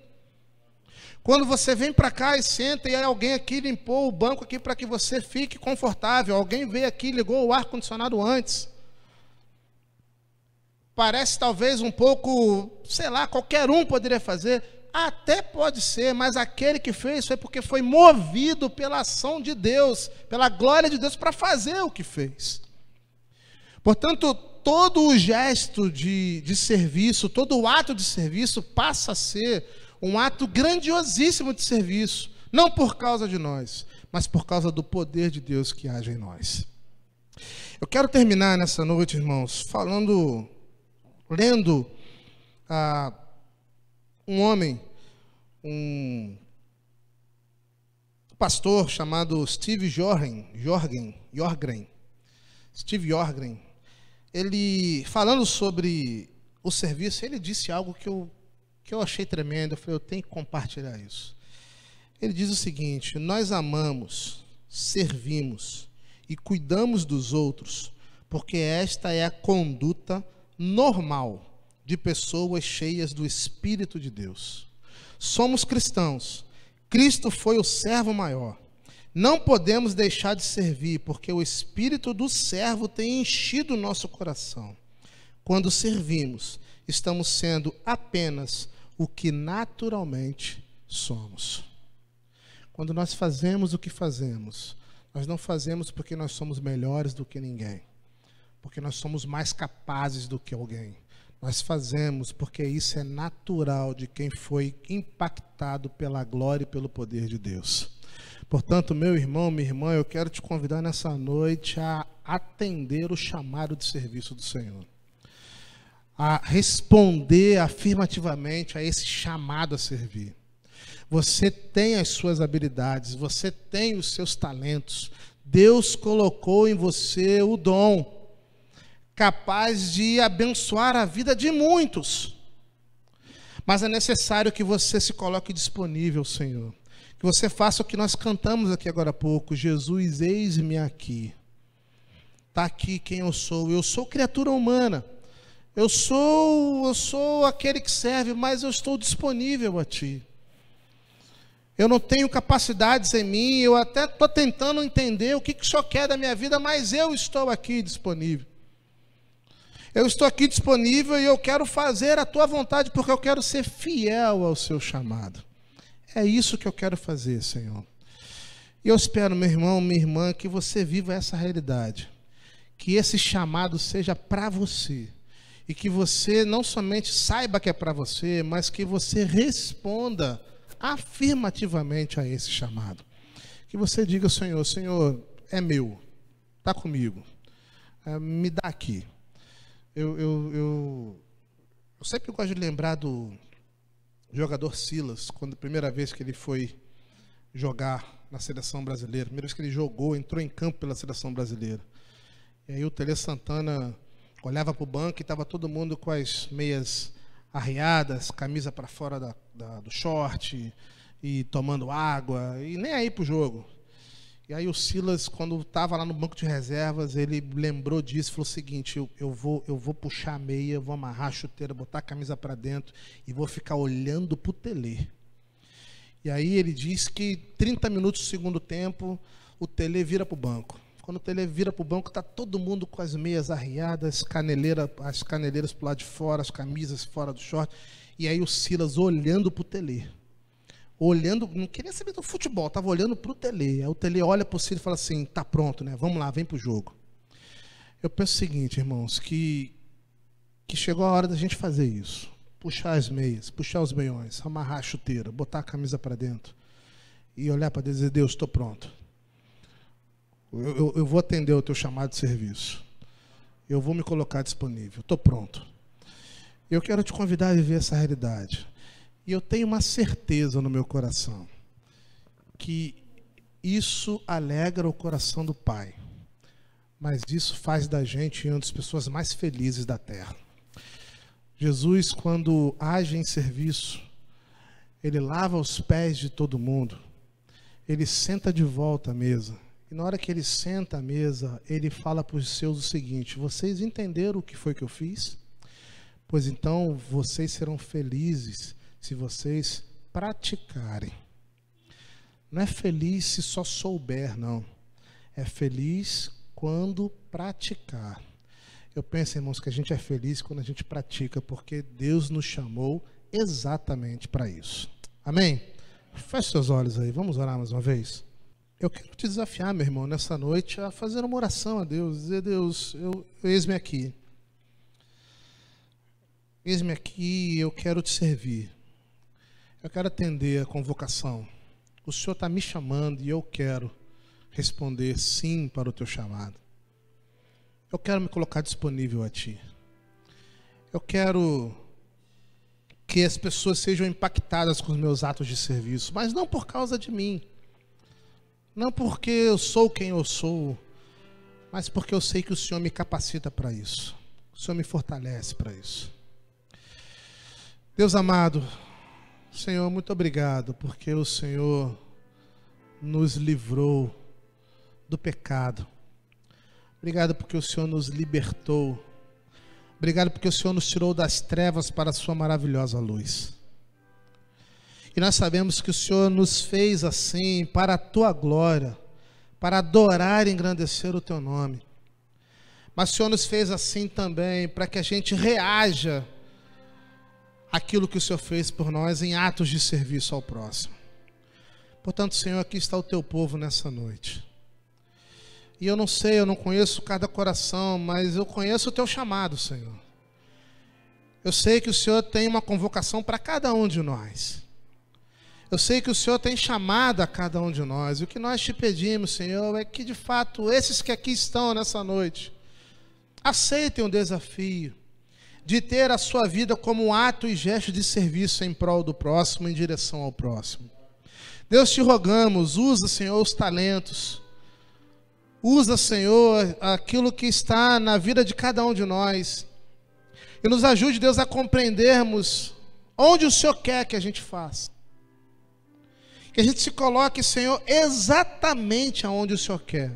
Speaker 1: Quando você vem para cá e senta e alguém aqui limpou o banco aqui para que você fique confortável, alguém veio aqui e ligou o ar condicionado antes. Parece talvez um pouco, sei lá, qualquer um poderia fazer, até pode ser, mas aquele que fez foi porque foi movido pela ação de Deus, pela glória de Deus para fazer o que fez. Portanto, todo o gesto de, de serviço, todo o ato de serviço passa a ser um ato grandiosíssimo de serviço, não por causa de nós, mas por causa do poder de Deus que age em nós. Eu quero terminar nessa noite, irmãos, falando, lendo a. Ah, um homem, um pastor chamado Steve Jorgen, Jorgen, Jorgren, Steve Jorgren, ele falando sobre o serviço, ele disse algo que eu, que eu achei tremendo, eu falei, eu tenho que compartilhar isso. Ele diz o seguinte: nós amamos, servimos e cuidamos dos outros, porque esta é a conduta normal de pessoas cheias do Espírito de Deus. Somos cristãos. Cristo foi o servo maior. Não podemos deixar de servir, porque o espírito do servo tem enchido o nosso coração. Quando servimos, estamos sendo apenas o que naturalmente somos. Quando nós fazemos o que fazemos, nós não fazemos porque nós somos melhores do que ninguém, porque nós somos mais capazes do que alguém nós fazemos porque isso é natural de quem foi impactado pela glória e pelo poder de Deus. Portanto, meu irmão, minha irmã, eu quero te convidar nessa noite a atender o chamado de serviço do Senhor. A responder afirmativamente a esse chamado a servir. Você tem as suas habilidades, você tem os seus talentos. Deus colocou em você o dom capaz de abençoar a vida de muitos. Mas é necessário que você se coloque disponível, Senhor. Que você faça o que nós cantamos aqui agora há pouco: Jesus, eis-me aqui. Está aqui quem eu sou. Eu sou criatura humana. Eu sou, eu sou aquele que serve, mas eu estou disponível a Ti. Eu não tenho capacidades em mim, eu até estou tentando entender o que, que o Senhor quer da minha vida, mas eu estou aqui disponível. Eu estou aqui disponível e eu quero fazer a tua vontade, porque eu quero ser fiel ao seu chamado. É isso que eu quero fazer, Senhor. E eu espero, meu irmão, minha irmã, que você viva essa realidade. Que esse chamado seja para você. E que você não somente saiba que é para você, mas que você responda afirmativamente a esse chamado. Que você diga Senhor: Senhor, é meu, está comigo, é, me dá aqui eu, eu, eu, eu sempre gosto de lembrar do jogador Silas, quando a primeira vez que ele foi jogar na seleção brasileira, a primeira vez que ele jogou, entrou em campo pela seleção brasileira. E aí o Tele Santana olhava para o banco e estava todo mundo com as meias arriadas, camisa para fora da, da, do short e tomando água e nem aí para o jogo. E aí o Silas, quando estava lá no banco de reservas, ele lembrou disso, falou o seguinte: eu, eu, vou, eu vou puxar a meia, vou amarrar a chuteira, botar a camisa para dentro e vou ficar olhando pro Tele. E aí ele diz que 30 minutos do segundo tempo, o Tele vira pro banco. Quando o Tele vira pro banco, está todo mundo com as meias arriadas, caneleira, as caneleiras para lado de fora, as camisas fora do short. E aí o Silas olhando pro Tele olhando, não queria saber do futebol, estava olhando para o Tele. Aí o Tele olha para o Ciro e fala assim: tá pronto, né? Vamos lá, vem para o jogo. Eu penso o seguinte, irmãos, que, que chegou a hora da gente fazer isso. Puxar as meias, puxar os meiões, amarrar a chuteira, botar a camisa para dentro e olhar para Deus e dizer: Deus, estou pronto. Eu, eu, eu, vou atender o teu chamado de serviço. Eu vou me colocar disponível. Estou pronto. Eu quero te convidar a viver essa realidade. E eu tenho uma certeza no meu coração que isso alegra o coração do Pai, mas isso faz da gente uma das pessoas mais felizes da terra. Jesus, quando age em serviço, ele lava os pés de todo mundo, ele senta de volta à mesa. E na hora que ele senta à mesa, ele fala para os seus o seguinte: Vocês entenderam o que foi que eu fiz? Pois então vocês serão felizes se vocês praticarem. Não é feliz se só souber, não. É feliz quando praticar. Eu penso, irmãos, que a gente é feliz quando a gente pratica, porque Deus nos chamou exatamente para isso. Amém? Feche seus olhos aí, vamos orar mais uma vez. Eu quero te desafiar, meu irmão, nessa noite a fazer uma oração a Deus, dizer: Deus, eu, eu eis-me aqui. Eis-me aqui, eu quero te servir. Eu quero atender a convocação. O Senhor está me chamando e eu quero responder sim para o teu chamado. Eu quero me colocar disponível a ti. Eu quero que as pessoas sejam impactadas com os meus atos de serviço, mas não por causa de mim. Não porque eu sou quem eu sou, mas porque eu sei que o Senhor me capacita para isso. O Senhor me fortalece para isso. Deus amado, Senhor, muito obrigado, porque o Senhor nos livrou do pecado. Obrigado porque o Senhor nos libertou. Obrigado porque o Senhor nos tirou das trevas para a sua maravilhosa luz. E nós sabemos que o Senhor nos fez assim para a tua glória, para adorar e engrandecer o teu nome. Mas o Senhor nos fez assim também para que a gente reaja aquilo que o Senhor fez por nós em atos de serviço ao próximo. Portanto, Senhor, aqui está o teu povo nessa noite. E eu não sei, eu não conheço cada coração, mas eu conheço o teu chamado, Senhor. Eu sei que o Senhor tem uma convocação para cada um de nós. Eu sei que o Senhor tem chamado a cada um de nós. E O que nós te pedimos, Senhor, é que de fato esses que aqui estão nessa noite aceitem o desafio de ter a sua vida como um ato e gesto de serviço em prol do próximo, em direção ao próximo. Deus te rogamos, usa, Senhor, os talentos. Usa, Senhor, aquilo que está na vida de cada um de nós. E nos ajude, Deus, a compreendermos onde o Senhor quer que a gente faça. Que a gente se coloque, Senhor, exatamente aonde o Senhor quer.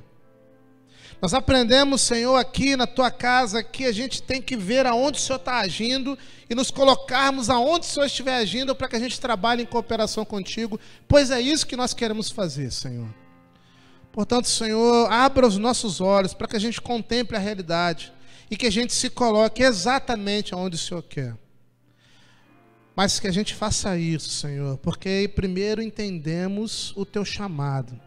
Speaker 1: Nós aprendemos, Senhor, aqui na tua casa, que a gente tem que ver aonde o Senhor está agindo e nos colocarmos aonde o Senhor estiver agindo para que a gente trabalhe em cooperação contigo, pois é isso que nós queremos fazer, Senhor. Portanto, Senhor, abra os nossos olhos para que a gente contemple a realidade e que a gente se coloque exatamente aonde o Senhor quer. Mas que a gente faça isso, Senhor, porque primeiro entendemos o teu chamado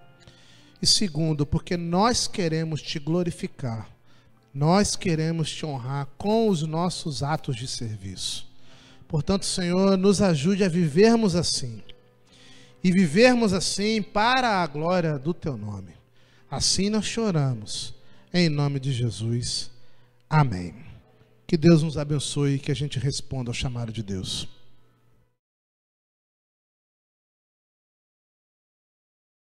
Speaker 1: e segundo, porque nós queremos te glorificar. Nós queremos te honrar com os nossos atos de serviço. Portanto, Senhor, nos ajude a vivermos assim. E vivermos assim para a glória do teu nome. Assim nós choramos. Em nome de Jesus. Amém. Que Deus nos abençoe e que a gente responda ao chamado de Deus.